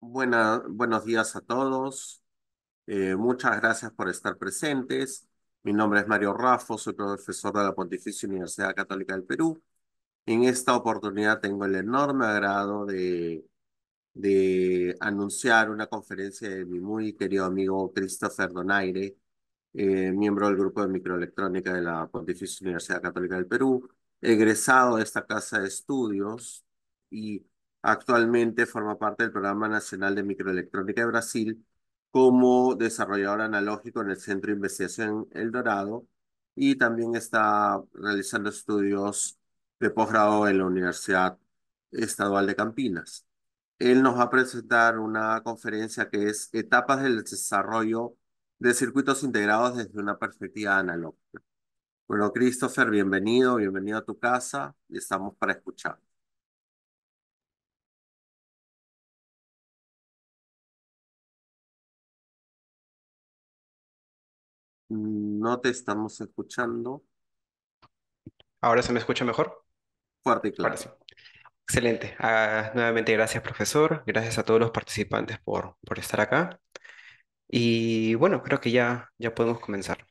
buenos días a todos. Eh, muchas gracias por estar presentes. Mi nombre es Mario Raffo, soy profesor de la Pontificia Universidad Católica del Perú. En esta oportunidad tengo el enorme agrado de, de anunciar una conferencia de mi muy querido amigo Christopher Donaire, eh, miembro del grupo de microelectrónica de la Pontificia Universidad Católica del Perú, egresado de esta casa de estudios y Actualmente forma parte del Programa Nacional de Microelectrónica de Brasil como desarrollador analógico en el Centro de Investigación El Dorado y también está realizando estudios de posgrado en la Universidad Estadual de Campinas. Él nos va a presentar una conferencia que es Etapas del Desarrollo de Circuitos Integrados desde una perspectiva analógica. Bueno, Christopher, bienvenido, bienvenido a tu casa y estamos para escuchar. No te estamos escuchando ¿Ahora se me escucha mejor? fuerte y claro. Excelente. Ah, nuevamente gracias, profesor. Gracias a todos los participantes por, por estar acá. Y bueno, creo que ya, ya podemos comenzar.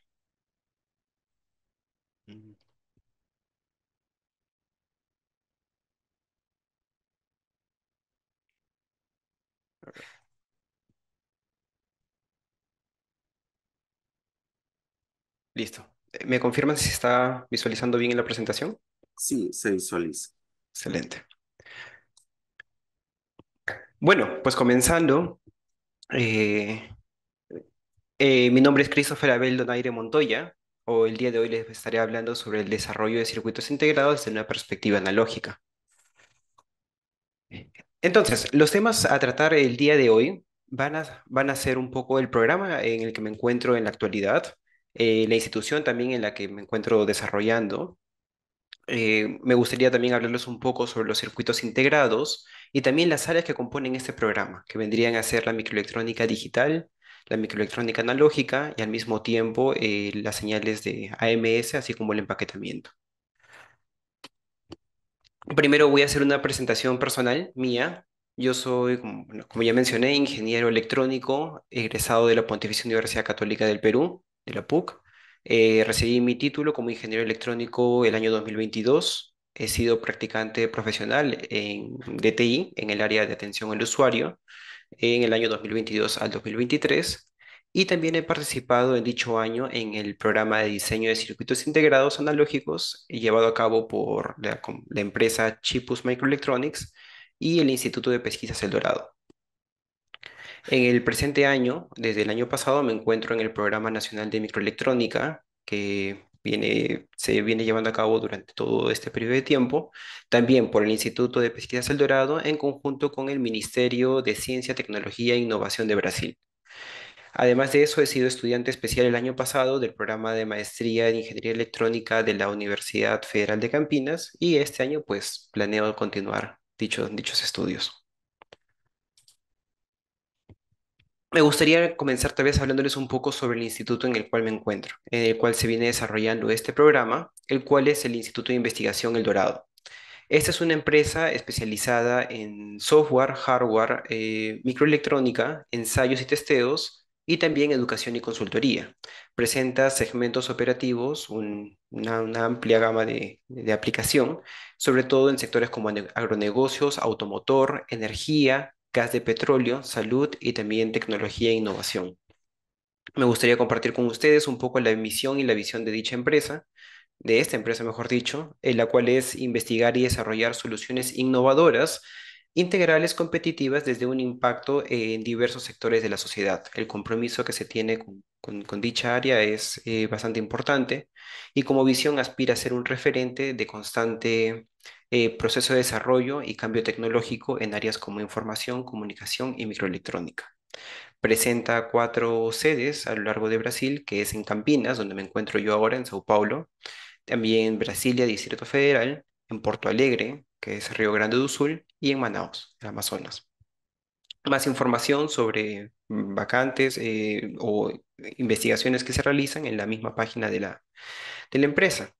Listo. Eh, ¿Me confirman si está visualizando bien en la presentación? Sí, se visualiza. Excelente. Bueno, pues comenzando, eh, eh, mi nombre es Christopher Abel Donaire Montoya, o el día de hoy les estaré hablando sobre el desarrollo de circuitos integrados desde una perspectiva analógica. Entonces, los temas a tratar el día de hoy van a, van a ser un poco el programa en el que me encuentro en la actualidad, eh, la institución también en la que me encuentro desarrollando. Eh, me gustaría también hablarles un poco sobre los circuitos integrados y también las áreas que componen este programa, que vendrían a ser la microelectrónica digital, la microelectrónica analógica y al mismo tiempo eh, las señales de AMS, así como el empaquetamiento. Primero voy a hacer una presentación personal mía. Yo soy, como ya mencioné, ingeniero electrónico, egresado de la Pontificia Universidad Católica del Perú de la PUC. Eh, recibí mi título como ingeniero electrónico el año 2022. He sido practicante profesional en DTI, en el área de atención al usuario, en el año 2022 al 2023. Y también he participado en dicho año en el programa de diseño de circuitos integrados analógicos llevado a cabo por la, la empresa Chipus Microelectronics y el Instituto de Pesquisas El Dorado. En el presente año, desde el año pasado, me encuentro en el Programa Nacional de Microelectrónica, que se viene llevando a cabo durante todo este periodo de tiempo, también por el Instituto de Pesquisas El Dorado, en conjunto con el Ministerio de Ciencia, Tecnología e Innovación de Brasil. Además de eso, he sido estudiante especial el año pasado del programa de maestría en ingeniería electrónica de la Universidad Federal de Campinas y este año pues planeo continuar dichos estudios. Me gustaría comenzar tal vez hablándoles un poco sobre el instituto en el cual me encuentro, en el cual se viene desarrollando este programa, el cual es el Instituto de Investigación El Dorado. Esta es una empresa especializada en software, hardware, eh, microelectrónica, ensayos y testeos, y también educación y consultoría. Presenta segmentos operativos, una, amplia gama de, de aplicación, sobre todo en sectores como agronegocios, automotor, energía, gas de petróleo, salud y también tecnología e innovación. Me gustaría compartir con ustedes un poco la misión y la visión de dicha empresa, de esta empresa mejor dicho, en la cual es investigar y desarrollar soluciones innovadoras, integrales, competitivas desde un impacto en diversos sectores de la sociedad. El compromiso que se tiene con, dicha área es eh, bastante importante y como visión aspira a ser un referente de constante eh, proceso de desarrollo y cambio tecnológico en áreas como información, comunicación y microelectrónica. Presenta cuatro sedes a lo largo de Brasil, que es en Campinas, donde me encuentro yo ahora, en Sao Paulo, también en Brasilia, Distrito Federal, en Porto Alegre, que es Río Grande do Sul, y en Manaus, en Amazonas. Más información sobre vacantes eh, o investigaciones que se realizan en la misma página de la empresa.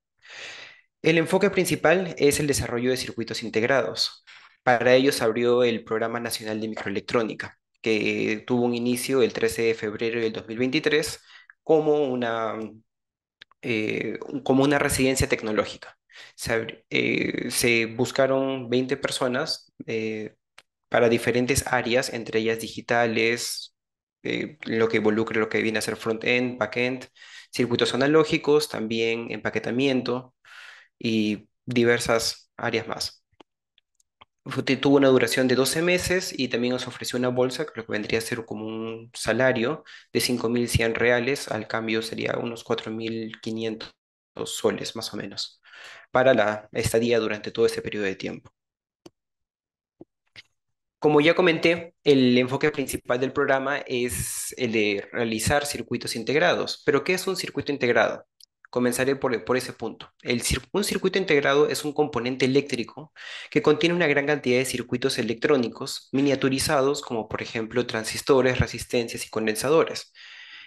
El enfoque principal es el desarrollo de circuitos integrados. Para ello se abrió el Programa Nacional de Microelectrónica, que tuvo un inicio el 13 de febrero del 2023 como una, eh, como una residencia tecnológica. Se, eh, buscaron 20 personas eh, para diferentes áreas, entre ellas digitales, lo que involucra lo que viene a ser front-end, back-end, circuitos analógicos, también empaquetamiento, y diversas áreas más. Tuvo una duración de 12 meses y también nos ofreció una bolsa, que lo que vendría a ser como un salario de 5.100 reales, al cambio sería unos 4.500 soles más o menos, para la estadía durante todo ese periodo de tiempo. Como ya comenté, el enfoque principal del programa es el de realizar circuitos integrados. ¿Pero qué es un circuito integrado? Comenzaré e, por, ese punto. un circuito integrado es un componente eléctrico que contiene una gran cantidad de circuitos electrónicos miniaturizados, como por ejemplo transistores, resistencias y condensadores.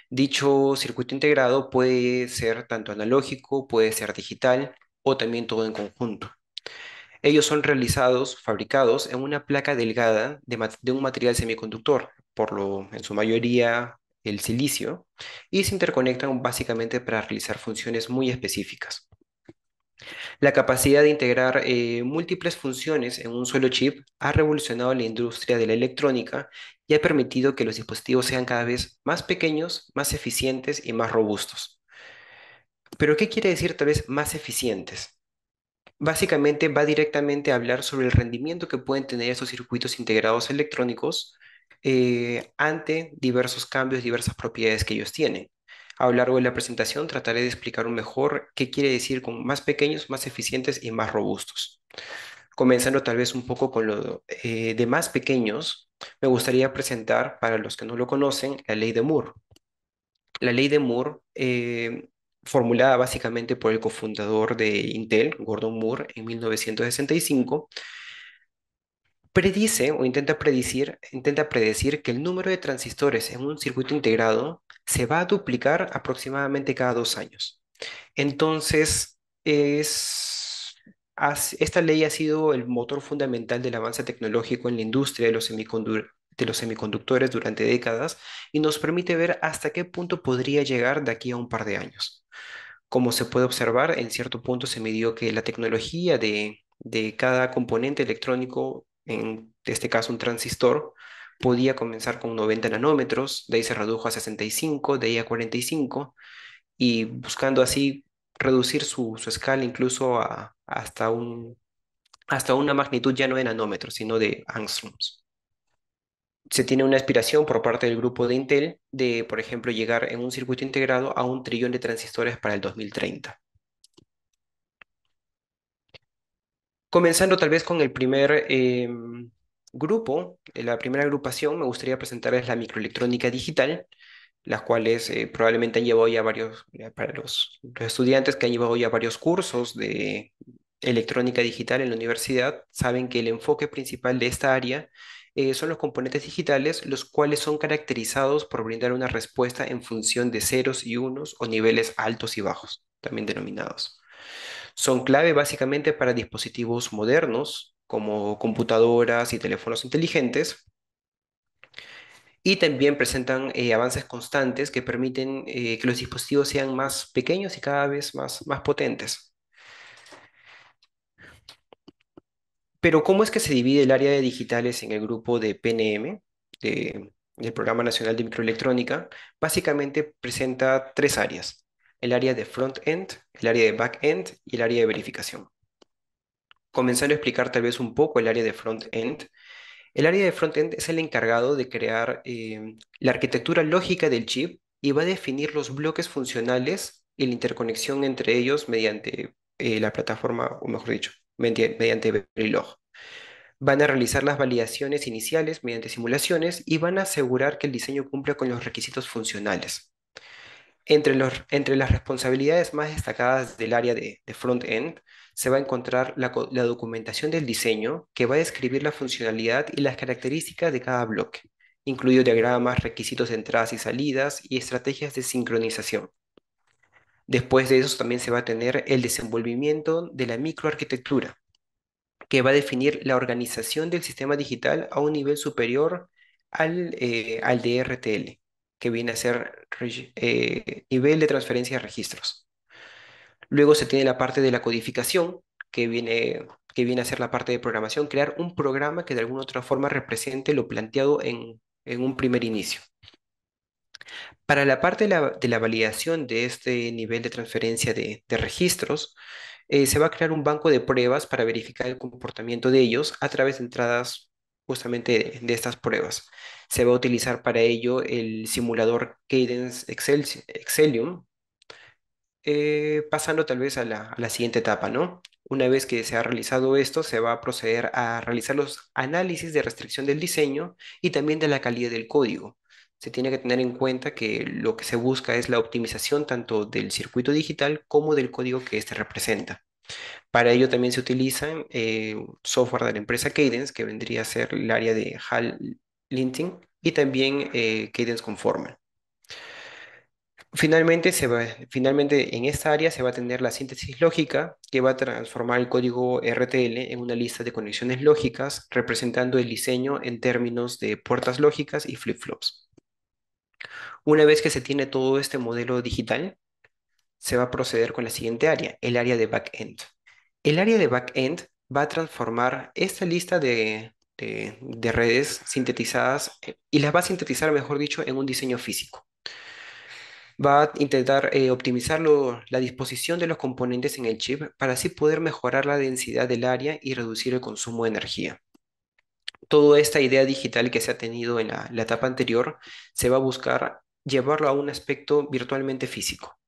Dicho circuito integrado puede ser tanto analógico, puede ser digital o también todo en conjunto. Ellos son realizados, fabricados en una placa delgada de, de un material semiconductor, por lo en su mayoría el silicio, y se interconectan básicamente para realizar funciones muy específicas. La capacidad de integrar eh, múltiples funciones en un solo chip ha revolucionado la industria de la electrónica y ha permitido que los dispositivos sean cada vez más pequeños, más eficientes y más robustos. Pero, ¿qué quiere decir tal vez más eficientes? Básicamente va directamente a hablar sobre el rendimiento que pueden tener esos circuitos integrados electrónicos eh, ante diversos cambios, diversas propiedades que ellos tienen. A lo largo de la presentación trataré de explicar un mejor qué quiere decir con más pequeños, más eficientes y más robustos. Comenzando tal vez un poco con lo eh, de más pequeños, me gustaría presentar para los que no lo conocen la ley de Moore. La ley de Moore, eh, formulada básicamente por el cofundador de Intel, Gordon Moore, en 1965, predice o intenta predecir, intenta predecir que el número de transistores en un circuito integrado se va a duplicar aproximadamente cada dos años. Entonces, es, esta ley ha sido el motor fundamental del avance tecnológico en la industria de los, de los semiconductores durante décadas y nos permite ver hasta qué punto podría llegar de aquí a un par de años. Como se puede observar, en cierto punto se midió que la tecnología de, de cada componente electrónico en este caso un transistor, podía comenzar con 90 nanómetros, de ahí se redujo a 65, de ahí a 45, y buscando así reducir su, su escala incluso a, hasta, un, hasta una magnitud ya no de nanómetros, sino de angstroms. Se tiene una aspiración por parte del grupo de Intel de, por ejemplo, llegar en un circuito integrado a un trillón de transistores para el 2030. Comenzando tal vez con el primer em, grupo, eh, la primera agrupación, me gustaría presentarles la microelectrónica digital, las cuales eh, probablemente han llevado ya varios, para los, estudiantes que han llevado ya varios cursos de electrónica digital en la universidad, saben que el enfoque principal de esta área eh, son los componentes digitales, los cuales son caracterizados por brindar una respuesta en función de ceros y unos o niveles altos y bajos, también denominados. Son clave básicamente para dispositivos modernos como computadoras y teléfonos inteligentes. Y también presentan eh, avances constantes que permiten eh, que los dispositivos sean más pequeños y cada vez más, más potentes. Pero ¿cómo es que se divide el área de digitales en el grupo de PNM, del Programa Nacional de Microelectrónica? Básicamente presenta tres áreas el área de front-end, el área de back-end y el área de verificación. Comenzando a explicar tal vez un poco el área de front-end. El área de front-end es el encargado de crear em, la arquitectura lógica del chip y va a definir los bloques funcionales y la interconexión entre ellos mediante eh, la plataforma, o mejor dicho, mediante, mediante Verilog. Van a realizar las validaciones iniciales mediante simulaciones y van a asegurar que el diseño cumpla con los requisitos funcionales. Entre, las responsabilidades más destacadas del área de, front-end se va a encontrar la, documentación del diseño que va a describir la funcionalidad y las características de cada bloque, incluido diagramas, requisitos de entradas y salidas y estrategias de sincronización. Después de eso también se va a tener el desenvolvimiento de la microarquitectura, que va a definir la organización del sistema digital a un nivel superior al, eh, al DRTL que viene a ser eh, nivel de transferencia de registros. Luego se tiene la parte de la codificación, que viene, que viene a ser la parte de programación, crear un programa que de alguna u otra forma represente lo planteado en, en un primer inicio. Para la parte de la, de la, validación de este nivel de transferencia de, registros, eh, se va a crear un banco de pruebas para verificar el comportamiento de ellos a través de entradas justamente de, estas pruebas. Se va a utilizar para ello el simulador Cadence Excelium, eh, pasando tal vez a la, a la, siguiente etapa, ¿no? Una vez que se ha realizado esto, se va a proceder a realizar los análisis de restricción del diseño y también de la calidad del código. Se tiene que tener en cuenta que lo que se busca es la optimización tanto del circuito digital como del código que éste representa. Para ello también se utilizan eh, software de la empresa Cadence, que vendría a ser el área de HAL Linting, y también eh, Cadence Conformal. Finalmente, finalmente, en esta área se va a tener la síntesis lógica, que va a transformar el código RTL en una lista de conexiones lógicas, representando el diseño en términos de puertas lógicas y flip-flops. Una vez que se tiene todo este modelo digital, se va a proceder con la siguiente área, el área de back-end. El área de back-end va a transformar esta lista de, redes sintetizadas y las va a sintetizar, mejor dicho, en un diseño físico va a intentar eh, optimizar la disposición de los componentes en el chip para así poder mejorar la densidad del área y reducir el consumo de energía. Toda esta idea digital que se ha tenido en la etapa anterior se va a buscar llevarlo a un aspecto virtualmente físico.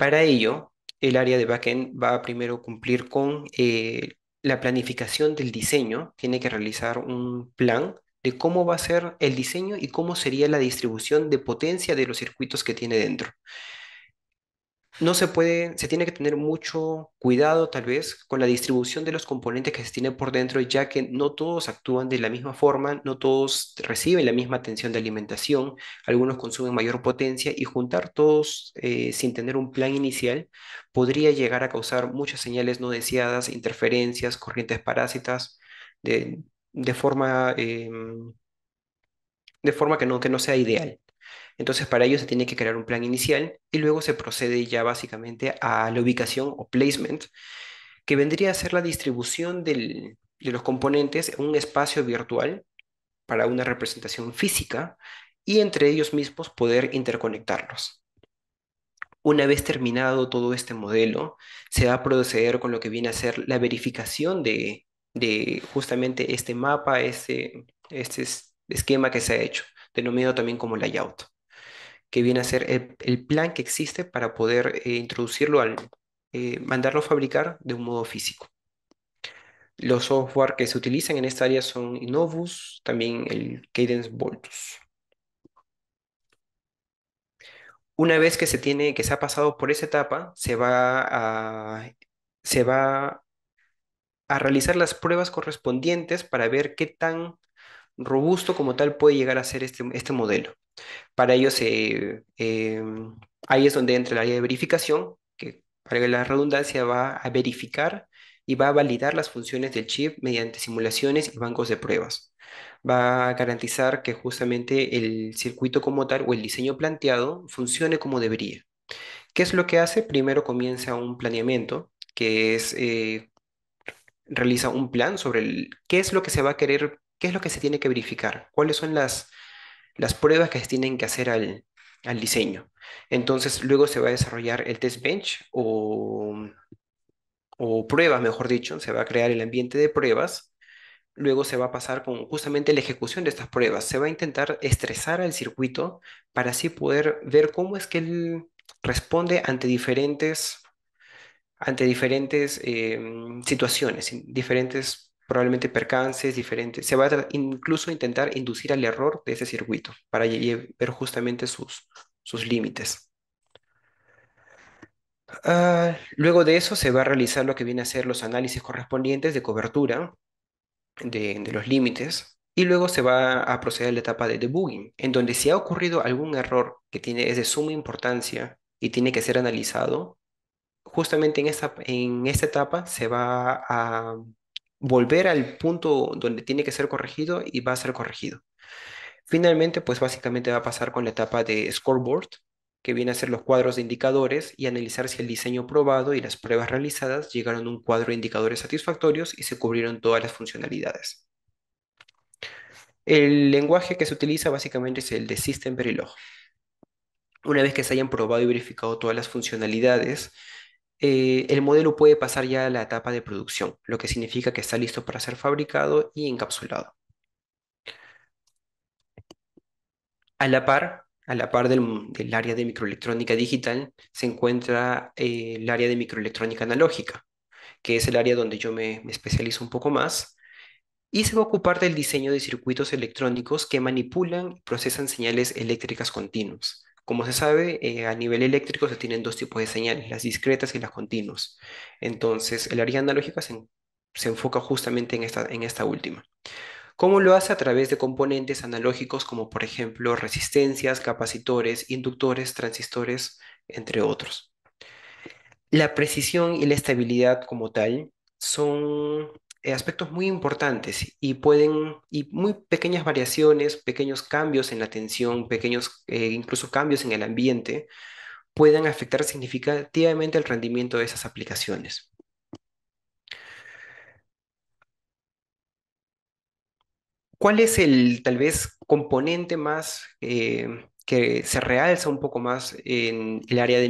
Para ello, el área de backend va a primero cumplir con eh, la planificación del diseño, tiene que realizar un plan de cómo va a ser el diseño y cómo sería la distribución de potencia de los circuitos que tiene dentro no se puede, se tiene que tener mucho cuidado tal vez con la distribución de los componentes que se tienen por dentro, ya que no todos actúan de la misma forma, no todos reciben la misma atención de alimentación, algunos consumen mayor potencia y juntar todos eh, sin tener un plan inicial podría llegar a causar muchas señales no deseadas, interferencias, corrientes parásitas, de, forma... Em, de forma que no, que no sea ideal. Entonces, para ello se tiene que crear un plan inicial y luego se procede ya básicamente a la ubicación o placement, que vendría a ser la distribución de los componentes en un espacio virtual para una representación física y entre ellos mismos poder interconectarlos. Una vez terminado todo este modelo, se va a proceder con lo que viene a ser la verificación de, justamente este mapa, este, este esquema que se ha hecho, denominado también como layout que viene a ser el, plan que existe para poder eh, introducirlo al, eh, mandarlo a fabricar de un modo físico. Los software que se utilizan en esta área son Innovus, también el Cadence Voltus. Una vez que se tiene, que se ha pasado por esa etapa, se va a, se va a realizar las pruebas correspondientes para ver qué tan robusto como tal puede llegar a ser este, este modelo. Para ello, se, eh, ahí es donde entra el área de verificación, que para la redundancia va a verificar y va a validar las funciones del chip mediante simulaciones y bancos de pruebas. Va a garantizar que justamente el circuito como tal o el diseño planteado funcione como debería. ¿Qué es lo que hace? Primero comienza un planeamiento, que es, eh, realiza un plan sobre qué es lo que se va a querer ¿Qué es lo que se tiene que verificar? ¿Cuáles son las, las pruebas que se tienen que hacer al, diseño? Entonces, luego se va a desarrollar el test bench o, o pruebas, mejor dicho, se va a crear el ambiente de pruebas. Luego se va a pasar con justamente la ejecución de estas pruebas. Se va a intentar estresar al circuito para así poder ver cómo es que él responde ante diferentes, ante diferentes em, situaciones, diferentes probablemente percances diferentes. Se va a incluso intentar inducir al error de ese circuito para ver justamente sus, sus límites. Ah, luego de eso se va a realizar lo que viene a ser los análisis correspondientes de cobertura de, los límites y luego se va a proceder a la etapa de debugging, en donde si ha ocurrido algún error que tiene, es de suma importancia y tiene que ser analizado, justamente en en esta etapa se va a volver al punto donde tiene que ser corregido y va a ser corregido. Finalmente, pues básicamente va a pasar con la etapa de scoreboard, que viene a ser los cuadros de indicadores y analizar si el diseño probado y las pruebas realizadas llegaron a un cuadro de indicadores satisfactorios y se cubrieron todas las funcionalidades. El lenguaje que se utiliza básicamente es el de System Verilog. Una vez que se hayan probado y verificado todas las funcionalidades, eh, el modelo puede pasar ya a la etapa de producción, lo que significa que está listo para ser fabricado y encapsulado. A la par, la par del, área de microelectrónica digital, se encuentra eh, el área de microelectrónica analógica, que es el área donde yo me, me especializo un poco más, y se va a ocupar del diseño de circuitos electrónicos que manipulan y procesan señales eléctricas continuas como se sabe, eh, a nivel eléctrico se tienen dos tipos de señales, las discretas y las continuas. Entonces, el área analógica se, enfoca justamente en esta última. ¿Cómo lo hace? A través de componentes analógicos como por ejemplo resistencias, capacitores, inductores, transistores, entre otros. La precisión y la estabilidad como tal son eh, aspectos muy importantes y pueden, y muy pequeñas variaciones, pequeños cambios en la tensión, pequeños eh, incluso cambios en el ambiente, puedan afectar significativamente el rendimiento de esas aplicaciones. ¿Cuál es el tal vez componente más eh, que se realza un poco más en el área de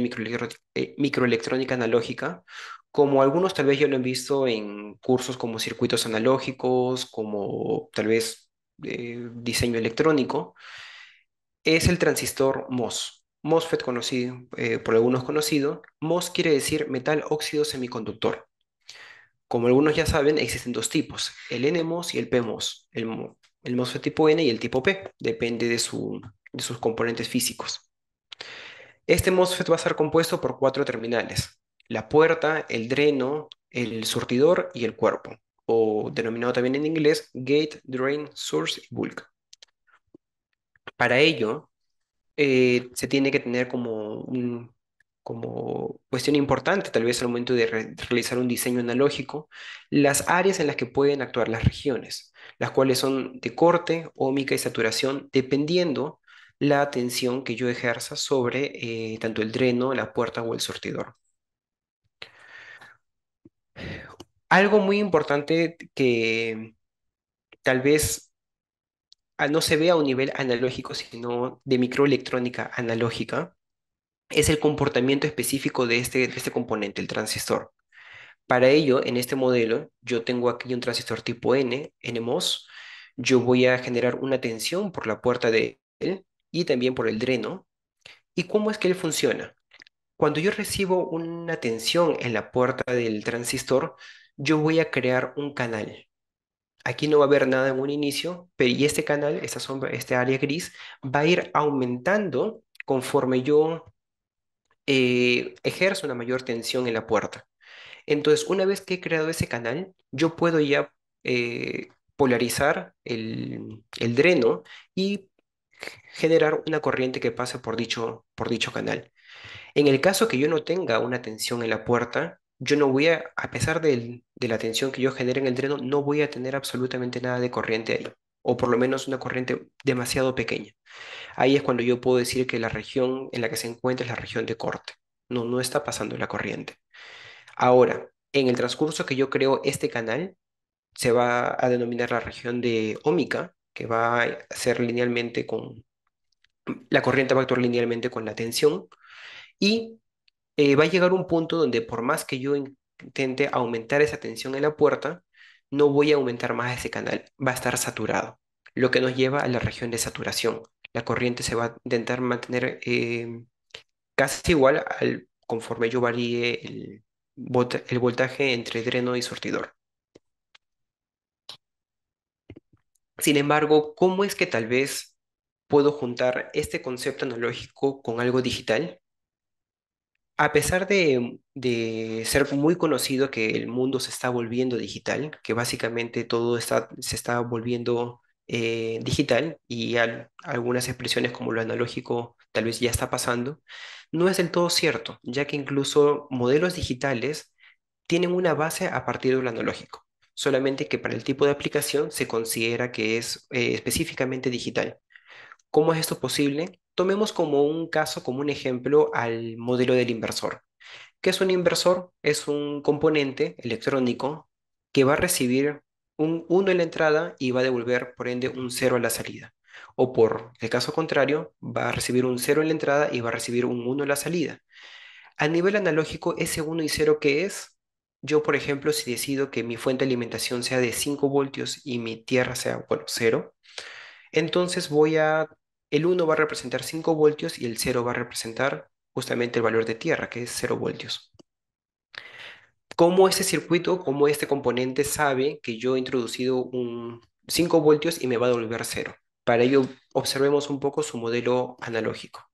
microelectrónica analógica? como algunos tal vez ya lo han visto en cursos como circuitos analógicos, como tal vez eh, diseño electrónico, es el transistor MOS. MOSFET conocido, eh, por algunos conocido, MOS quiere decir metal óxido semiconductor. Como algunos ya saben, existen dos tipos, el NMOS y el PMOS. El, el MOSFET tipo N y el tipo P, depende de, sus componentes físicos. Este MOSFET va a ser compuesto por cuatro terminales, la puerta, el dreno, el surtidor y el cuerpo, o denominado también en inglés gate, drain, source bulk. Para ello, eh, se tiene que tener como, cuestión importante, tal vez al momento de realizar un diseño analógico, las áreas en las que pueden actuar las regiones, las cuales son de corte, ómica y saturación, dependiendo la atención que yo ejerza sobre eh, tanto el dreno, la puerta o el surtidor. Algo muy importante que tal vez ah, no se ve a un nivel analógico, sino de microelectrónica analógica, es el comportamiento específico de este, este componente, el transistor. Para ello, en este modelo, yo tengo aquí un transistor tipo N, NMOS, yo voy a generar una tensión por la puerta de él y también por el dreno. ¿Y cómo es que él funciona? Cuando yo recibo una tensión en la puerta del transistor, yo voy a crear un canal. Aquí no va a haber nada en un inicio, pero y este canal, esta sombra, este área gris, va a ir aumentando conforme yo eh, ejerzo una mayor tensión en la puerta. Entonces, una vez que he creado ese canal, yo puedo ya eh, polarizar el, dreno y generar una corriente que pase por dicho canal. En el caso que yo no tenga una tensión en la puerta, yo no voy a, a pesar de la tensión que yo genere en el dreno, no voy a tener absolutamente nada de corriente ahí, o por lo menos una corriente demasiado pequeña. Ahí es cuando yo puedo decir que la región en la que se encuentra es la región de corte. No, no está pasando la corriente. Ahora, en el transcurso que yo creo este canal, se va a denominar la región de ómica, que va a ser linealmente con, la corriente va a actuar linealmente con la tensión, y eh, va a llegar un punto donde por más que yo intente aumentar esa tensión en la puerta, no voy a aumentar más ese canal, va a estar saturado, lo que nos lleva a la región de saturación. La corriente se va a intentar mantener em, casi igual al, conforme yo varíe el, el voltaje entre dreno y sortidor. Sin embargo, ¿cómo es que tal vez puedo juntar este concepto analógico con algo digital? a pesar de, ser muy conocido que el mundo se está volviendo digital, que básicamente todo se está volviendo eh, digital y algunas expresiones como lo analógico tal vez ya está pasando, no es del todo cierto, ya que incluso modelos digitales tienen una base a partir de lo analógico, solamente que para el tipo de aplicación se considera que es eh, específicamente digital. ¿Cómo es esto posible? Tomemos como un caso, como un ejemplo, al modelo del inversor. ¿Qué es un inversor? Es un componente electrónico que va a recibir un 1 en la entrada y va a devolver, por ende, un 0 a la salida. O por el caso contrario, va a recibir un 0 en la entrada y va a recibir un 1 en la salida. A nivel analógico, ese 1 y 0 que es, yo por ejemplo, si decido que mi fuente de alimentación sea de 5 voltios y mi tierra sea, bueno, 0, entonces voy a el 1 va a representar 5 voltios y el 0 va a representar justamente el valor de tierra, que es 0 voltios. ¿Cómo este circuito, cómo este componente sabe que yo he introducido un 5 voltios y me va a devolver 0? Para ello, observemos un poco su modelo analógico.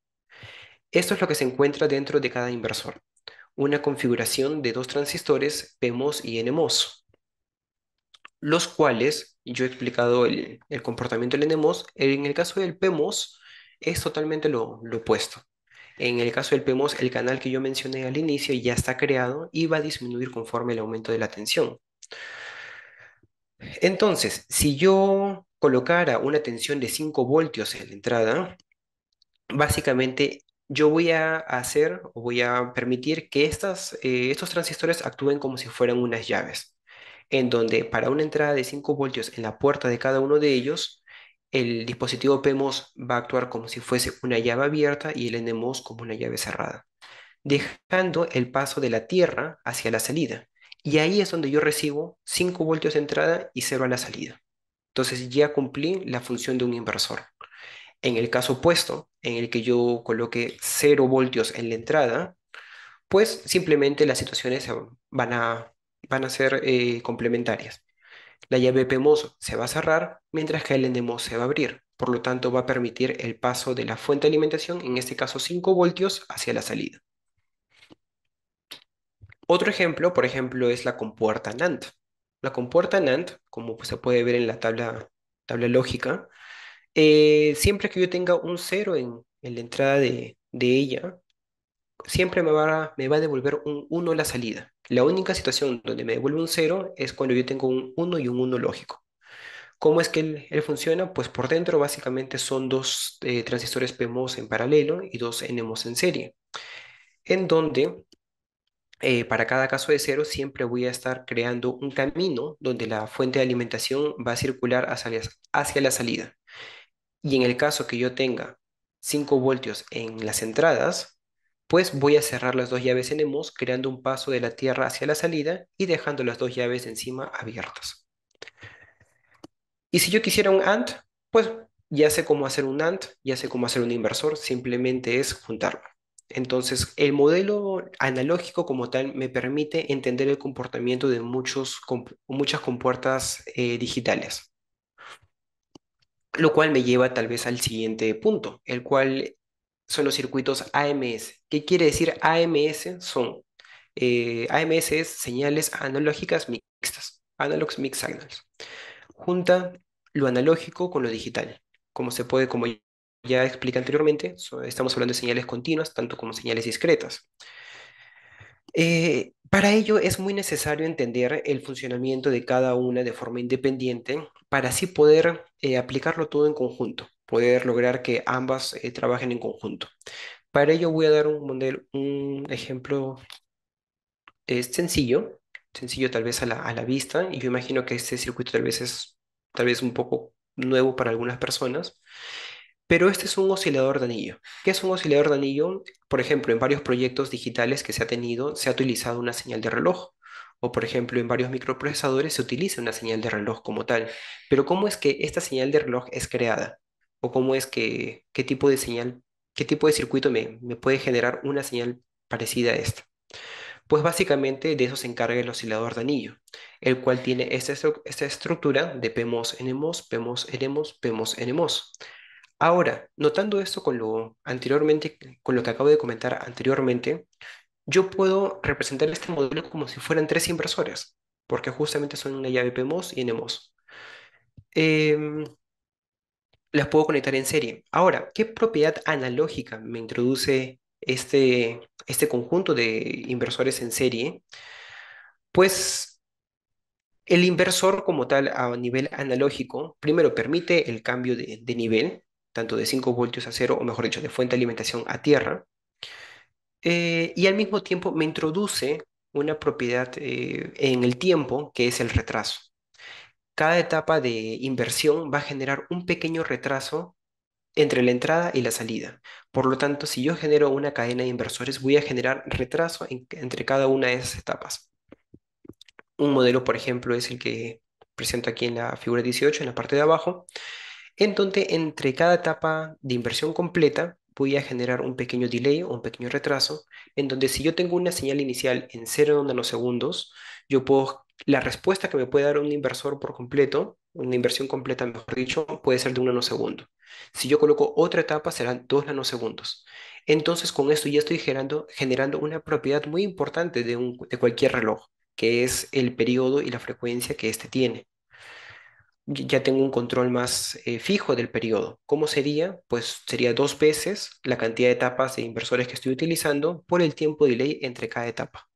Esto es lo que se encuentra dentro de cada inversor. Una configuración de dos transistores PMOS y NMOS los cuales, yo he explicado el, comportamiento del NMOS, en el caso del PMOS es totalmente lo, opuesto. En el caso del PMOS, el canal que yo mencioné al inicio ya está creado y va a disminuir conforme el aumento de la tensión. Entonces, si yo colocara una tensión de 5 voltios en la entrada, básicamente yo voy a hacer o voy a permitir que eh, estos transistores actúen como si fueran unas llaves en donde para una entrada de 5 voltios en la puerta de cada uno de ellos, el dispositivo PMOS va a actuar como si fuese una llave abierta y el NMOS como una llave cerrada, dejando el paso de la tierra hacia la salida. Y ahí es donde yo recibo 5 voltios de entrada y 0 a la salida. Entonces ya cumplí la función de un inversor. En el caso opuesto, en el que yo coloque 0 voltios en la entrada, pues simplemente las situaciones van a van a ser eh, complementarias. La llave PMOS se va a cerrar, mientras que el NMOS se va a abrir. Por lo tanto, va a permitir el paso de la fuente de alimentación, en este caso 5 voltios, hacia la salida. Otro ejemplo, por ejemplo, es la compuerta NAND. La compuerta NAND, como pues, se puede ver en la tabla, lógica, eh, siempre que yo tenga un 0 en, la entrada de, ella, siempre me va, a, me va a devolver un 1 la salida. La única situación donde me devuelve un cero es cuando yo tengo un 1 y un 1 lógico. ¿Cómo es que él, funciona? Pues por dentro básicamente son dos eh, transistores PMOS en paralelo y dos NMOS en serie, en donde eh, para cada caso de cero siempre voy a estar creando un camino donde la fuente de alimentación va a circular hacia, hacia la salida. Y en el caso que yo tenga 5 voltios en las entradas, pues voy a cerrar las dos llaves en emus creando un paso de la tierra hacia la salida y dejando las dos llaves encima abiertas. Y si yo quisiera un AND, pues ya sé cómo hacer un AND, ya sé cómo hacer un inversor, simplemente es juntarlo. Entonces, el modelo analógico como tal me permite entender el comportamiento de muchos, muchas compuertas eh, digitales. Lo cual me lleva tal vez al siguiente punto, el cual son los circuitos AMS. ¿Qué quiere decir AMS? Son eh, AMS es señales analógicas mixtas, analogs mixed signals. Junta lo analógico con lo digital. Como se puede, como ya expliqué anteriormente, estamos hablando de señales continuas, tanto como señales discretas. Eh, para ello es muy necesario entender el funcionamiento de cada una de forma independiente para así poder eh, aplicarlo todo en conjunto poder lograr que ambas eh, trabajen en conjunto. Para ello voy a dar un, ejemplo eh, sencillo, sencillo tal vez a la, vista, y yo imagino que este circuito tal vez es tal vez un poco nuevo para algunas personas, pero este es un oscilador de anillo. ¿Qué es un oscilador de anillo? Por ejemplo, en varios proyectos digitales que se ha tenido, se ha utilizado una señal de reloj, o por ejemplo, en varios microprocesadores se utiliza una señal de reloj como tal, pero ¿cómo es que esta señal de reloj es creada? o cómo es que, qué tipo de señal, qué tipo de circuito me, puede generar una señal parecida a esta. Pues básicamente de eso se encarga el oscilador de anillo, el cual tiene esta, esta estructura de PMOS, NMOS, PMOS, NMOS, PMOS, NMOS. Ahora, notando esto con lo anteriormente, con lo que acabo de comentar anteriormente, yo puedo representar este modelo como si fueran tres inversores, porque justamente son una llave PMOS y NMOS. Eh, em, las puedo conectar en serie. Ahora, ¿qué propiedad analógica me introduce este, este conjunto de inversores en serie? Pues el inversor como tal a nivel analógico, primero permite el cambio de, nivel, tanto de 5 voltios a 0, o mejor dicho, de fuente de alimentación a tierra, eh, y al mismo tiempo me introduce una propiedad eh, en el tiempo que es el retraso cada etapa de inversión va a generar un pequeño retraso entre la entrada y la salida. Por lo tanto, si yo genero una cadena de inversores, voy a generar retraso entre cada una de esas etapas. Un modelo, por ejemplo, es el que presento aquí en la figura 18, en la parte de abajo, en donde entre cada etapa de inversión completa voy a generar un pequeño delay o un pequeño retraso, en donde si yo tengo una señal inicial en 0 segundos, yo puedo la respuesta que me puede dar un inversor por completo, una inversión completa, mejor dicho, puede ser de un nanosegundo. Si yo coloco otra etapa, serán dos nanosegundos. Entonces, con esto ya estoy generando, generando una propiedad muy importante de, cualquier reloj, que es el periodo y la frecuencia que éste tiene ya tengo un control más eh, fijo del periodo. ¿Cómo sería? Pues sería dos veces la cantidad de etapas de inversores que estoy utilizando por el tiempo delay entre cada etapa.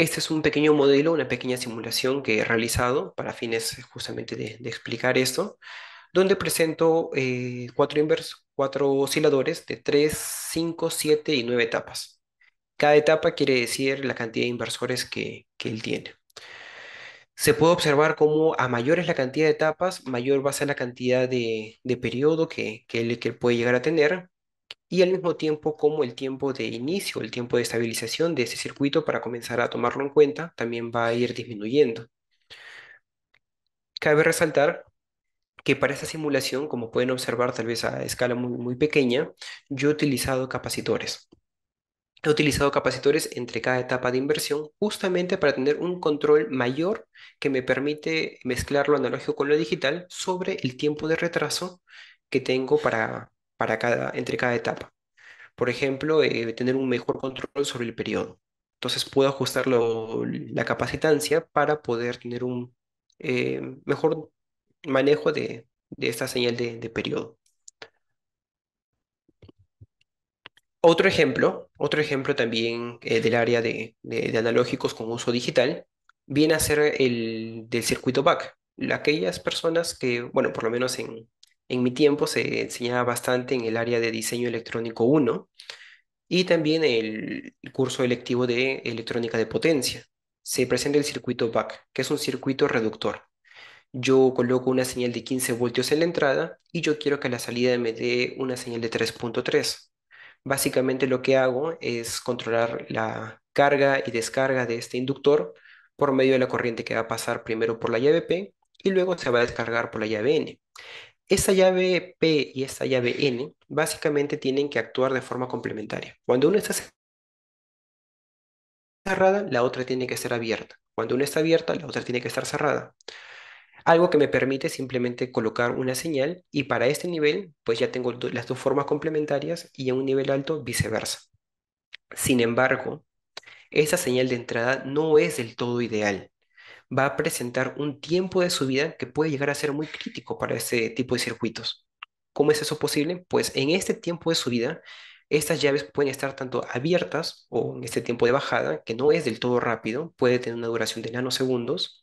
Este es un pequeño modelo, una pequeña simulación que he realizado para fines eh, justamente de, explicar esto, donde presento eh, cuatro, cuatro osciladores de 3, 5, 7 y 9 etapas. Cada etapa quiere decir la cantidad de inversores que, él tiene. Se puede observar cómo a mayor es la cantidad de etapas, mayor va a ser la cantidad de, periodo que, que él puede llegar a tener y al mismo tiempo como el tiempo de inicio, el tiempo de estabilización de ese circuito para comenzar a tomarlo en cuenta también va a ir disminuyendo. Cabe resaltar que para esta simulación, como pueden observar tal vez a escala muy, muy pequeña, yo he utilizado capacitores. He utilizado capacitores entre cada etapa de inversión justamente para tener un control mayor que me permite mezclar lo analógico con lo digital sobre el tiempo de retraso que tengo para, para cada, entre cada etapa. Por ejemplo, eh, tener un mejor control sobre el periodo. Entonces puedo ajustar la capacitancia para poder tener un eh, mejor manejo de, esta señal de, periodo. Otro ejemplo, otro ejemplo también eh, del área de, analógicos con uso digital, viene a ser el del circuito back. Aquellas personas que, bueno, por lo menos en, en mi tiempo se enseñaba bastante en el área de diseño electrónico 1 y también el curso electivo de electrónica de potencia. Se presenta el circuito back, que es un circuito reductor. Yo coloco una señal de 15 voltios en la entrada y yo quiero que la salida me dé una señal de 3.3. Básicamente lo que hago es controlar la carga y descarga de este inductor por medio de la corriente que va a pasar primero por la llave P y luego se va a descargar por la llave N. Esa llave P y esa llave N básicamente tienen que actuar de forma complementaria. Cuando una está cerrada, la otra tiene que estar abierta. Cuando una está abierta, la otra tiene que estar cerrada. Algo que me permite simplemente colocar una señal y para este nivel, pues ya tengo las dos formas complementarias y en un nivel alto viceversa. Sin embargo, esa señal de entrada no es del todo ideal va a presentar un tiempo de subida que puede llegar a ser muy crítico para este tipo de circuitos. ¿Cómo es eso posible? Pues en este tiempo de subida, estas llaves pueden estar tanto abiertas o en este tiempo de bajada, que no es del todo rápido, puede tener una duración de nanosegundos.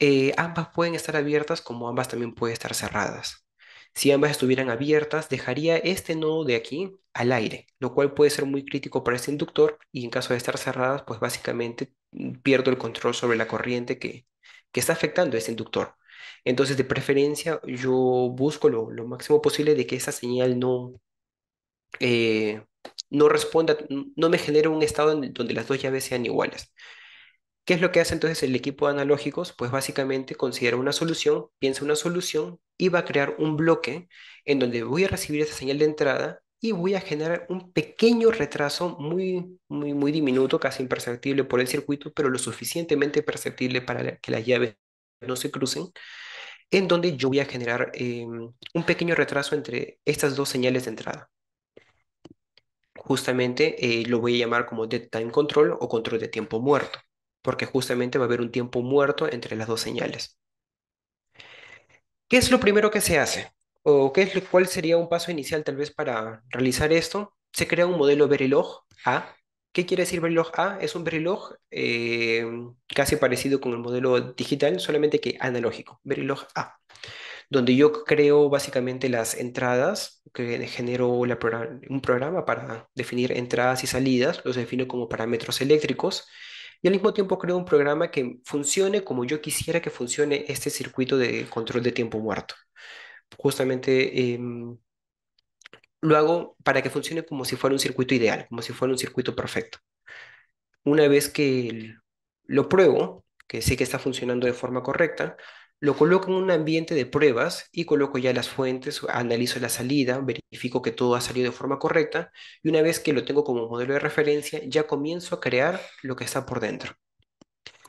Eh, ambas pueden estar abiertas como ambas también pueden estar cerradas. Si ambas estuvieran abiertas, dejaría este nodo de aquí al aire, lo cual puede ser muy crítico para este inductor y en caso de estar cerradas, pues básicamente pierdo el control sobre la corriente que, está afectando a ese inductor. Entonces, de preferencia, yo busco lo, máximo posible de que esa señal no, eh, no responda, no me genere un estado en, donde las dos llaves sean iguales. ¿Qué es lo que hace entonces el equipo de analógicos? Pues básicamente considera una solución, piensa una solución y va a crear un bloque en donde voy a recibir esa señal de entrada y voy a generar un pequeño retraso muy, muy, muy diminuto, casi imperceptible por el circuito, pero lo suficientemente perceptible para que las llaves no se crucen, en donde yo voy a generar eh, un pequeño retraso entre estas dos señales de entrada. Justamente eh, lo voy a llamar como dead time control o control de tiempo muerto, porque justamente va a haber un tiempo muerto entre las dos señales. ¿Qué es lo primero que se hace? ¿O qué cuál sería un paso inicial tal vez para realizar esto? Se crea un modelo Verilog A. ¿Qué quiere decir Verilog A? Es un Verilog eh, casi parecido con el modelo digital, solamente que analógico. Verilog A donde yo creo básicamente las entradas, que genero un programa para definir entradas y salidas, los defino como parámetros eléctricos, y al mismo tiempo creo un programa que funcione como yo quisiera que funcione este circuito de control de tiempo muerto justamente em, lo hago para que funcione como si fuera un circuito ideal, como si fuera un circuito perfecto. Una vez que lo pruebo, que sé que está funcionando de forma correcta, lo coloco en un ambiente de pruebas y coloco ya las fuentes, analizo la salida, verifico que todo ha salido de forma correcta y una vez que lo tengo como modelo de referencia, ya comienzo a crear lo que está por dentro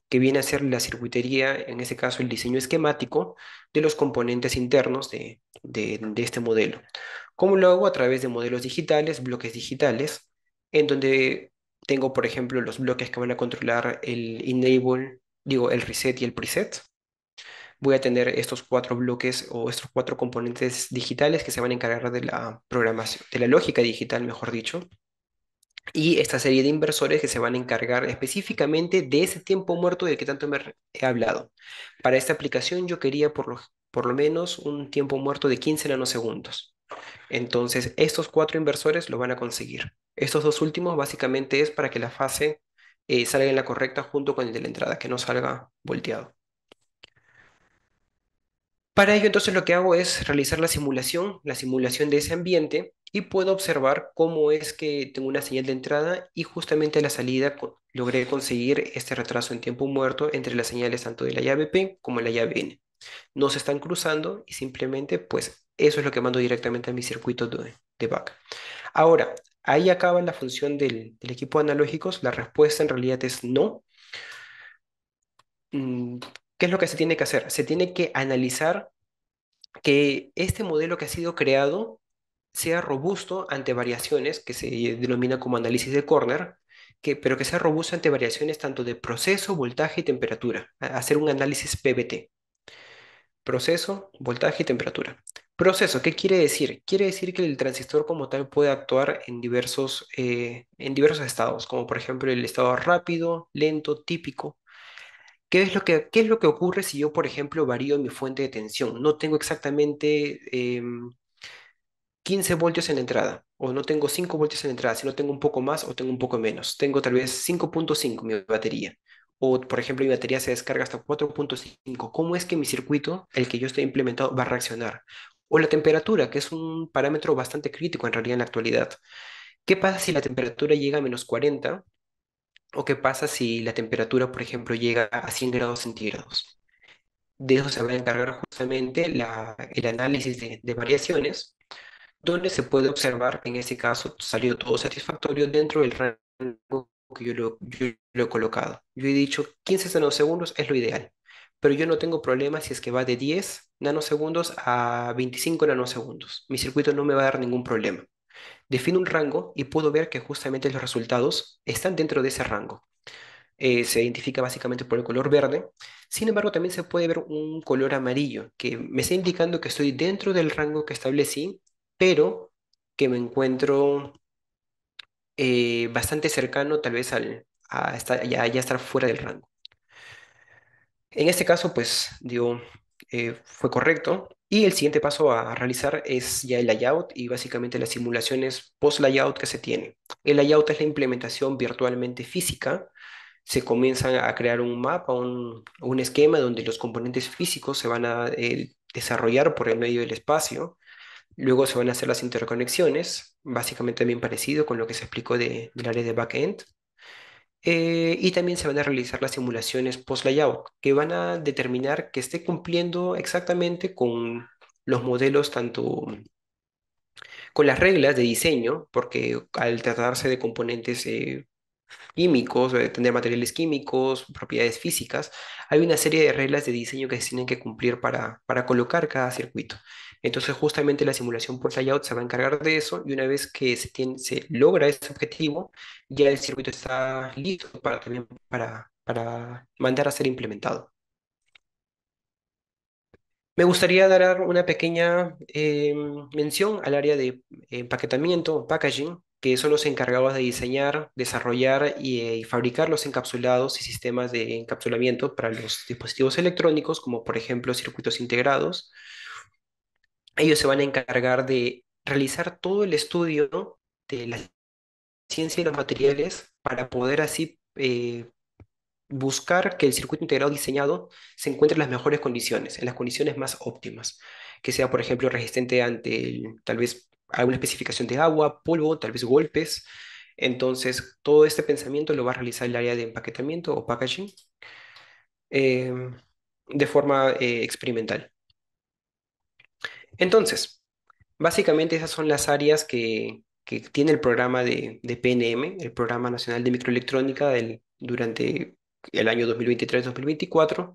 que viene a ser la circuitería, en ese caso el diseño esquemático de los componentes internos de, este modelo. ¿Cómo lo hago? A través de modelos digitales, bloques digitales, en donde tengo, por ejemplo, los bloques que van a controlar el enable, digo, el reset y el preset. Voy a tener estos cuatro bloques o estos cuatro componentes digitales que se van a encargar de la programación, de la lógica digital, mejor dicho, y esta serie de inversores que se van a encargar específicamente de ese tiempo muerto del que tanto me he hablado. Para esta aplicación yo quería por lo, menos un tiempo muerto de 15 nanosegundos. Entonces, estos cuatro inversores lo van a conseguir. Estos dos últimos básicamente es para que la fase eh, salga en la correcta junto con el de la entrada, que no salga volteado. Para ello, entonces lo que hago es realizar la simulación, la simulación de ese ambiente y puedo observar cómo es que tengo una señal de entrada y justamente la salida logré conseguir este retraso en tiempo muerto entre las señales tanto de la llave P como la llave N. No se están cruzando y simplemente pues eso es lo que mando directamente a mi circuito de, back. Ahora, ahí acaba la función del, del equipo de analógicos. La respuesta en realidad es no. Mm, ¿Qué es lo que se tiene que hacer? Se tiene que analizar que este modelo que ha sido creado sea robusto ante variaciones, que se denomina como análisis de Corner, que, pero que sea robusto ante variaciones tanto de proceso, voltaje y temperatura. Hacer un análisis PBT. Proceso, voltaje y temperatura. Proceso, ¿qué quiere decir? Quiere decir que el transistor como tal puede actuar en diversos, eh, en diversos estados, como por ejemplo el estado rápido, lento, típico. ¿Qué es, lo que, qué es lo que ocurre si yo, por ejemplo, varío mi fuente de tensión? No tengo exactamente em, 15 voltios en entrada, o no tengo 5 voltios en la entrada, sino tengo un poco más o tengo un poco menos. Tengo tal vez 5.5 mi batería, o por ejemplo mi batería se descarga hasta 4.5. ¿Cómo es que mi circuito, el que yo estoy implementado, va a reaccionar? O la temperatura, que es un parámetro bastante crítico en realidad en la actualidad. ¿Qué pasa si la temperatura llega a menos 40? ¿O qué pasa si la temperatura, por ejemplo, llega a 100 grados centígrados? De eso se va a encargar justamente el análisis de variaciones donde se puede observar que en este caso salió todo satisfactorio dentro del rango que yo lo, he colocado. Yo he dicho 15 nanosegundos es lo ideal, pero yo no tengo problema si es que va de 10 nanosegundos a 25 nanosegundos. Mi circuito no me va a dar ningún problema. Defino un rango y puedo ver que justamente los resultados están dentro de ese rango. Eh, se identifica básicamente por el color verde. Sin embargo, también se puede ver un color amarillo que me está indicando que estoy dentro del rango que establecí pero que me encuentro eh, bastante cercano tal vez a, ya, estar fuera del rango. En este caso, pues, digo, eh, fue correcto. Y el siguiente paso a realizar es ya el layout y básicamente las simulaciones post-layout que se tiene. El layout es la implementación virtualmente física. Se comienzan a crear un mapa, un, esquema donde los componentes físicos se van a eh, desarrollar por el medio del espacio. Luego se van a hacer las interconexiones, básicamente bien parecido con lo que se explicó de, del área de backend. Eh, y también se van a realizar las simulaciones post-layout, que van a determinar que esté cumpliendo exactamente con los modelos, tanto con las reglas de diseño, porque al tratarse de componentes eh, químicos, eh, tener materiales químicos, propiedades físicas. Hay una serie de reglas de diseño que se tienen que cumplir para, colocar cada circuito. Entonces, justamente la simulación por layout se va a encargar de eso y una vez que se, tiene, se logra ese objetivo, ya el circuito está listo para, para, para mandar a ser implementado. Me gustaría dar una pequeña eh, mención al área de eh, empaquetamiento, packaging, que son los encargados de diseñar, desarrollar eh, y, fabricar los encapsulados y sistemas de encapsulamiento para los dispositivos electrónicos, como por ejemplo circuitos integrados. Ellos se van a encargar de realizar todo el estudio de la ciencia y los materiales para poder así eh, buscar que el circuito integrado diseñado se encuentre en las mejores condiciones, en las condiciones más óptimas, que sea, por ejemplo, resistente ante tal vez alguna especificación de agua, polvo, tal vez golpes. Entonces, todo este pensamiento lo va a realizar el área de empaquetamiento o packaging em, de forma eh, experimental. Entonces, básicamente esas son las áreas que, tiene el programa de, de, PNM, el Programa Nacional de Microelectrónica del, durante el año 2023-2024,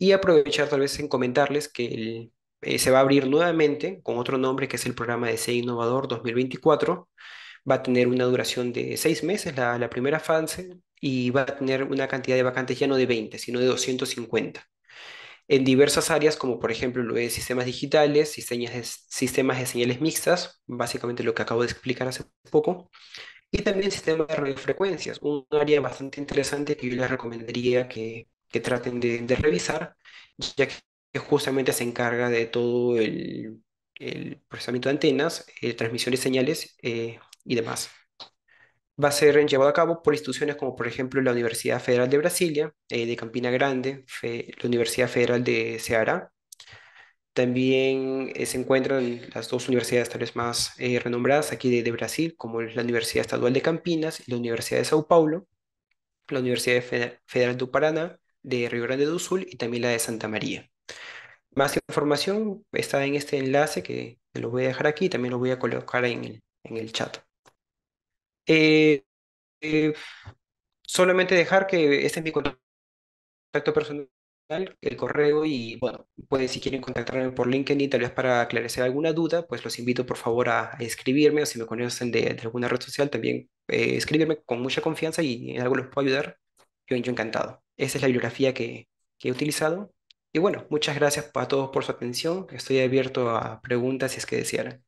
y aprovechar tal vez en comentarles que el, eh, se va a abrir nuevamente con otro nombre que es el programa de SEI Innovador 2024. Va a tener una duración de seis meses la, primera fase y va a tener una cantidad de vacantes ya no de 20, sino de 250 en diversas áreas, como por ejemplo lo de sistemas digitales, sistemas de señales mixtas, básicamente lo que acabo de explicar hace poco, y también sistemas de radiofrecuencias, un área bastante interesante que yo les recomendaría que, traten de, de, revisar, ya que que justamente se encarga de todo el, procesamiento de antenas, eh, transmisiones, transmisión de señales eh, y demás. Va a ser llevado a cabo por instituciones como por ejemplo la Universidad Federal de Brasilia, eh, de Campina Grande, la Universidad Federal de Ceará. También se encuentran las dos universidades tal vez más renombradas aquí de, Brasil, como la Universidad Estadual de Campinas y la Universidad de Sao Paulo, la Universidad Federal do Paraná, de Río Grande do Sul y también la de Santa María. Más información está en este enlace que, lo voy a dejar aquí, también lo voy a colocar en el, en el chat. Eh, eh, solamente dejar que este es mi contacto personal, el correo y bueno, pueden si quieren contactarme por LinkedIn tal vez para aclarar alguna duda, pues los invito por favor a escribirme o si me conocen de, alguna red social también eh, con mucha confianza y en algo les puedo ayudar, yo, encantado. Esa es la bibliografía que, que he utilizado y bueno, muchas gracias a todos por su atención. Estoy abierto a preguntas si es que desearan.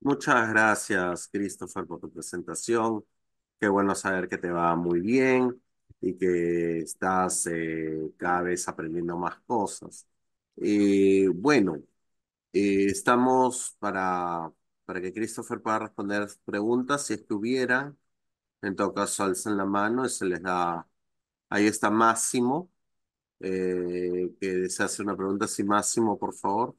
Muchas gracias, Christopher, por tu presentación. Qué bueno saber que te va muy bien y que estás eh, cada vez aprendiendo más cosas. bueno, eh, estamos para, para que Christopher pueda responder preguntas si estuviera, En todo caso, alcen la mano y se les da. Ahí está Máximo. Eh, que desea hacer una pregunta. Si Máximo, por favor.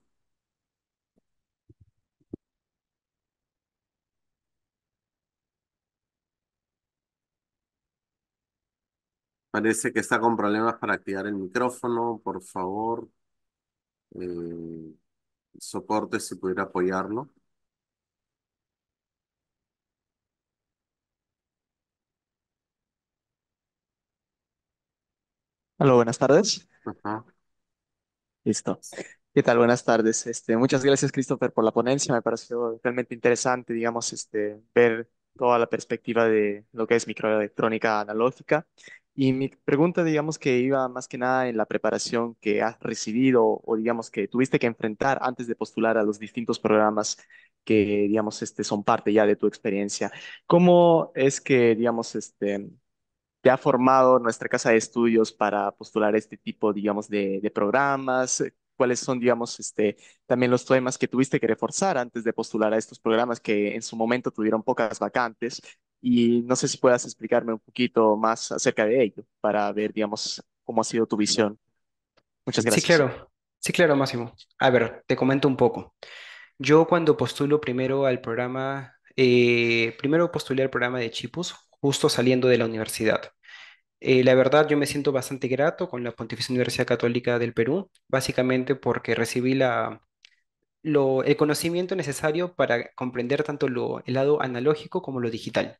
Parece que está con problemas para activar el micrófono, por favor. Eh, soporte si pudiera apoyarlo. Hola, buenas tardes. Listo. ¿Qué tal? Buenas tardes. Este, muchas gracias, Christopher, por la ponencia. Me pareció realmente interesante, digamos, este, ver toda la perspectiva de lo que es microelectrónica analógica. Y mi pregunta, digamos, que iba más que nada en la preparación que has recibido o, digamos, que tuviste que enfrentar antes de postular a los distintos programas que, digamos, este, son parte ya de tu experiencia. ¿Cómo es que, digamos, este, te ha formado nuestra casa de estudios para postular este tipo, digamos, de, programas? ¿Cuáles son, digamos, este, también los temas que tuviste que reforzar antes de postular a estos programas que en su momento tuvieron pocas vacantes? Y no sé si puedas explicarme un poquito más acerca de ello para ver, digamos, cómo ha sido tu visión. Muchas gracias. Sí, claro. Sí, claro, Máximo. A ver, te comento un poco. Yo cuando postulo primero al programa, eh, primero postulé al programa de Chipus justo saliendo de la universidad. Eh, la verdad, yo me siento bastante grato con la Pontificia Universidad Católica del Perú, básicamente porque recibí lo, el conocimiento necesario para comprender tanto el lado analógico como lo digital.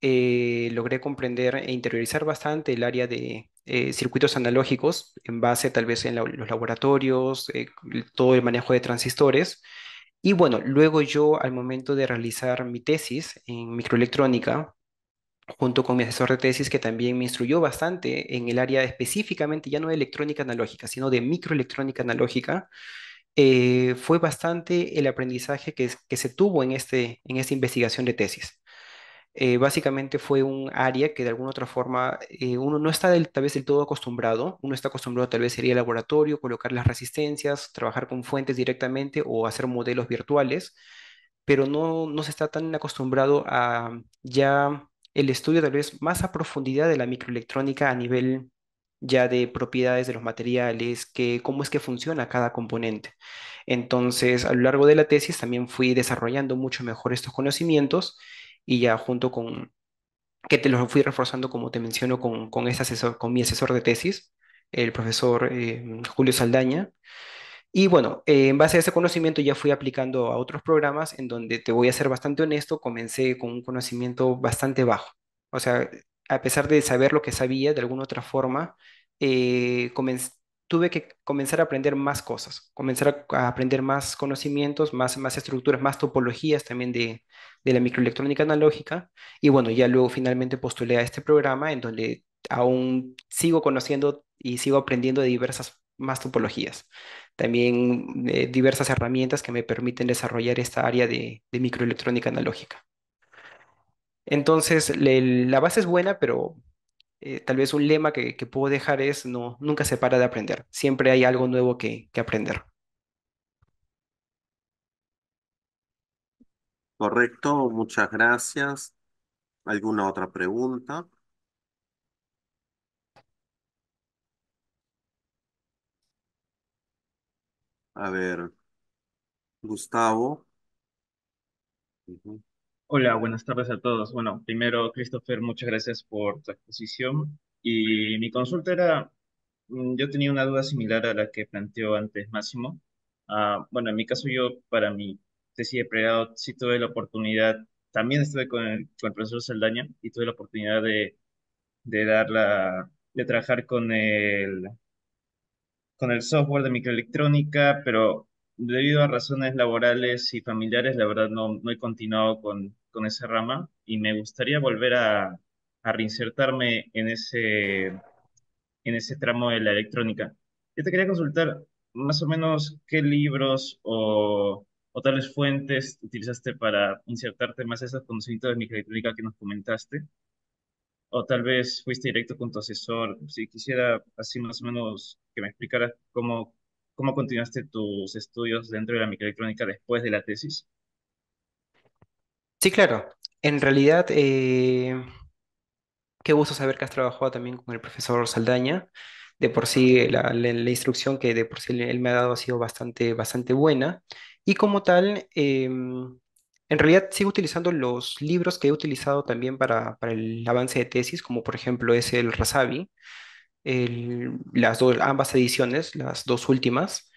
Eh, logré comprender e interiorizar bastante el área de eh, circuitos analógicos en base tal vez en los laboratorios, todo el manejo de transistores. Y bueno, luego yo al momento de realizar mi tesis en microelectrónica, junto con mi asesor de tesis que también me instruyó bastante en el área específicamente ya no de electrónica analógica, sino de microelectrónica analógica, eh, fue bastante el aprendizaje que, se tuvo en, este, en esta investigación de tesis. Eh, básicamente fue un área que de alguna u otra forma eh, uno no está tal vez del todo acostumbrado, uno está acostumbrado tal vez sería el laboratorio, colocar las resistencias, trabajar con fuentes directamente o hacer modelos virtuales, pero no, no se está tan acostumbrado a ya el estudio tal vez más a profundidad de la microelectrónica a nivel ya de propiedades de los materiales, que cómo es que funciona cada componente. Entonces, a lo largo de la tesis también fui desarrollando mucho mejor estos conocimientos y ya junto con que te los fui reforzando, como te menciono, con, con, este asesor, con mi asesor de tesis, el profesor eh, Julio Saldaña, y bueno, en base a ese conocimiento ya fui aplicando a otros programas en donde, te voy a ser bastante honesto, comencé con un conocimiento bastante bajo. O sea, a pesar de saber lo que sabía de alguna otra forma, eh, tuve que comenzar a aprender más cosas, comenzar a, aprender más conocimientos, más, más estructuras, más topologías también de, de la microelectrónica analógica. Y bueno, ya luego finalmente postulé a este programa en donde aún sigo conociendo y sigo aprendiendo de diversas más topologías también eh, diversas herramientas que me permiten desarrollar esta área de, microelectrónica analógica. Entonces, la base es buena, pero eh, tal vez un lema que, puedo dejar es, no, nunca se para de aprender, siempre hay algo nuevo que, que aprender. Correcto, muchas gracias. ¿Alguna otra pregunta? A ver, Gustavo. Hola, buenas tardes a todos. Bueno, primero, Christopher, muchas gracias por tu exposición. Y mi consulta era, mm, yo tenía una duda similar a la que planteó antes Máximo. Ah, bueno, en mi caso yo, para mi tesis de pregado, sí tuve la oportunidad, también estuve con el, profesor Saldaña y tuve la oportunidad de, de de trabajar con el con el software de microelectrónica, pero debido a razones laborales y familiares, la verdad no, no he continuado con, con esa rama y me gustaría volver a, a reinsertarme en ese, en ese tramo de la electrónica. Yo te quería consultar más o menos qué libros o, o tales fuentes utilizaste para insertarte más esos conocimientos de microelectrónica que nos comentaste o tal vez fuiste directo con tu asesor. Si quisiera así más o menos que me explicara cómo, cómo continuaste tus estudios dentro de la microelectrónica después de la tesis. Sí, claro. En realidad, eh, qué gusto saber que has trabajado también con el profesor Saldaña. De por sí, la, instrucción que de por sí él me ha dado ha sido bastante, bastante buena. Y como tal, em, en realidad sigo utilizando los libros que he utilizado también para, el avance de tesis, como por ejemplo es el Rasabi, las dos, ambas ediciones, las dos últimas,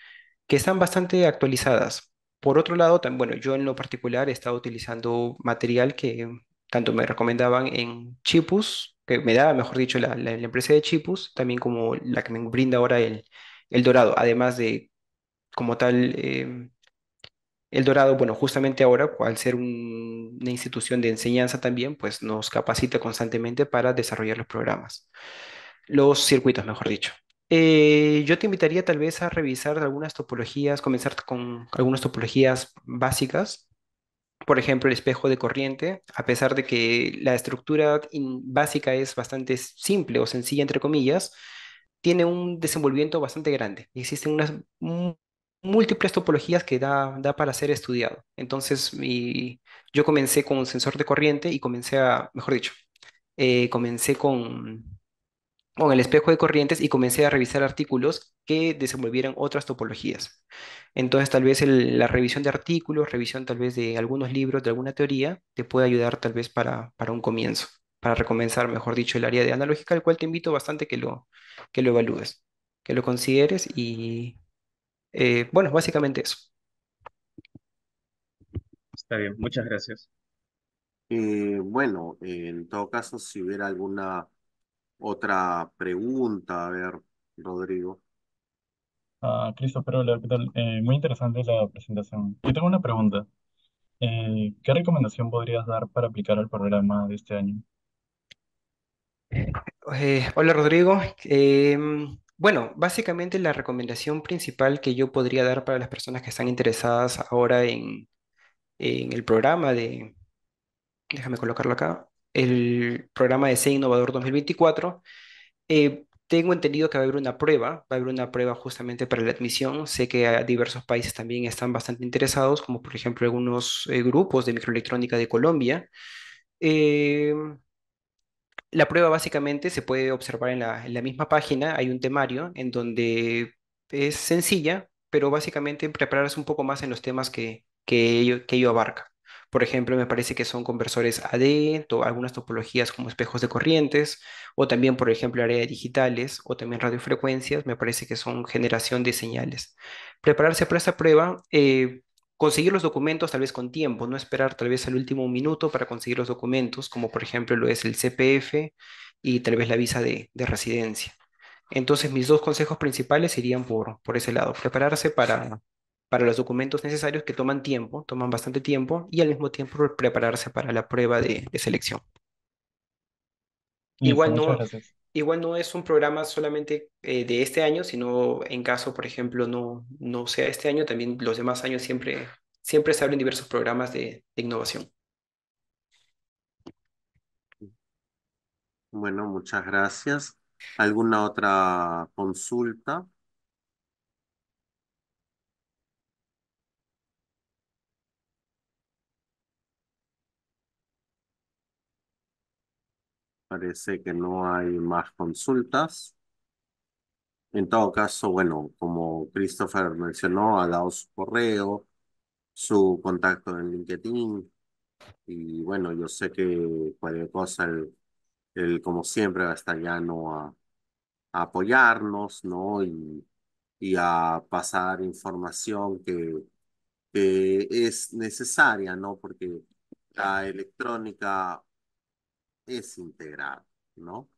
que están bastante actualizadas. Por otro lado, bueno, yo en lo particular he estado utilizando material que tanto me recomendaban en Chipus, que me daba, mejor dicho, la, empresa de Chipus, también como la que me brinda ahora el, Dorado, además de como tal eh, el Dorado, bueno, justamente ahora, al ser una institución de enseñanza también, pues nos capacita constantemente para desarrollar los programas, los circuitos, mejor dicho. Eh, yo te invitaría tal vez a revisar algunas topologías, comenzar con algunas topologías básicas. Por ejemplo, el espejo de corriente, a pesar de que la estructura básica es bastante simple o sencilla, entre comillas, tiene un desenvolvimiento bastante grande. Existen unas múltiples topologías que da, para ser estudiado. Entonces, mi, yo comencé con un sensor de corriente y comencé a, mejor dicho, eh, comencé con, con el espejo de corrientes y comencé a revisar artículos que desenvolvieran otras topologías. Entonces, tal vez la revisión de artículos, revisión tal vez de algunos libros, de alguna teoría, te puede ayudar tal vez para, para un comienzo, para recomenzar, mejor dicho, el área de analógica, al cual te invito bastante que lo, que lo evalúes, que lo consideres y eh, bueno, básicamente eso. Está bien, muchas gracias. Eh, bueno, eh, en todo caso, si hubiera alguna otra pregunta, a ver, Rodrigo. Ah, muy interesante la presentación. Yo tengo una pregunta. ¿qué recomendación podrías dar para aplicar al programa de este año? hola Rodrigo. Bueno, básicamente la recomendación principal que yo podría dar para las personas que están interesadas ahora en, el programa de, déjame colocarlo acá, el programa de C Innovador 2024, eh, tengo entendido que va a haber una prueba, va a haber una prueba justamente para la admisión. Sé que diversos países también están bastante interesados, como por ejemplo algunos eh, grupos de microelectrónica de Colombia. Eh, la prueba básicamente se puede observar en la, misma página, hay un temario en donde es sencilla, pero básicamente prepararse un poco más en los temas que, que, ello, abarca. Por ejemplo, me parece que son conversores AD, algunas topologías como espejos de corrientes, o también, por ejemplo, áreas digitales, o también radiofrecuencias, me parece que son generación de señales. Prepararse para esta prueba eh, conseguir los documentos tal vez con tiempo, no esperar tal vez al último minuto para conseguir los documentos, como por ejemplo lo es el CPF y tal vez la visa de, residencia. Entonces mis dos consejos principales irían por, por ese lado, prepararse para, para los documentos necesarios que toman tiempo, toman bastante tiempo, y al mismo tiempo prepararse para la prueba de, selección. Igual no, igual no es un programa solamente eh, de este año, sino en caso, por ejemplo, no, no sea este año, también los demás años siempre, siempre se abren diversos programas de, de innovación. Bueno, muchas gracias. ¿Alguna otra consulta? Parece que no hay más consultas. En todo caso, bueno, como Christopher mencionó, ha dado su correo, su contacto en LinkedIn. Y bueno, yo sé que cualquier cosa, el, como siempre, va a estar llano a, a, apoyarnos, ¿no? Y, y a pasar información que, que es necesaria, ¿no? Porque la electrónica es integral, ¿no?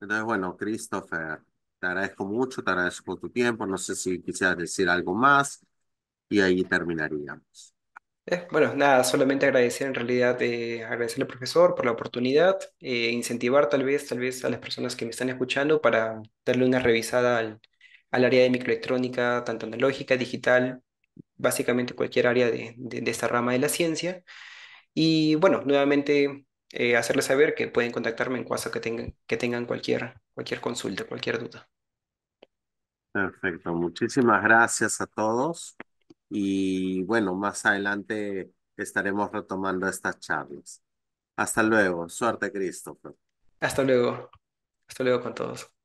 Entonces, bueno, Christopher, te agradezco mucho, te agradezco por tu tiempo, no sé si quisieras decir algo más y ahí terminaríamos. Eh, bueno, nada, solamente agradecer en realidad, eh, agradecerle al profesor por la oportunidad, eh, incentivar tal vez, tal vez a las personas que me están escuchando para darle una revisada al, al área de microelectrónica, tanto analógica, digital, básicamente cualquier área de, de, de esta rama de la ciencia. Y bueno, nuevamente eh, hacerles saber que pueden contactarme en caso que tengan, que tengan cualquier, cualquier consulta, cualquier duda. Perfecto, muchísimas gracias a todos y bueno, más adelante estaremos retomando estas charlas. Hasta luego, suerte Christopher. Hasta luego, hasta luego con todos.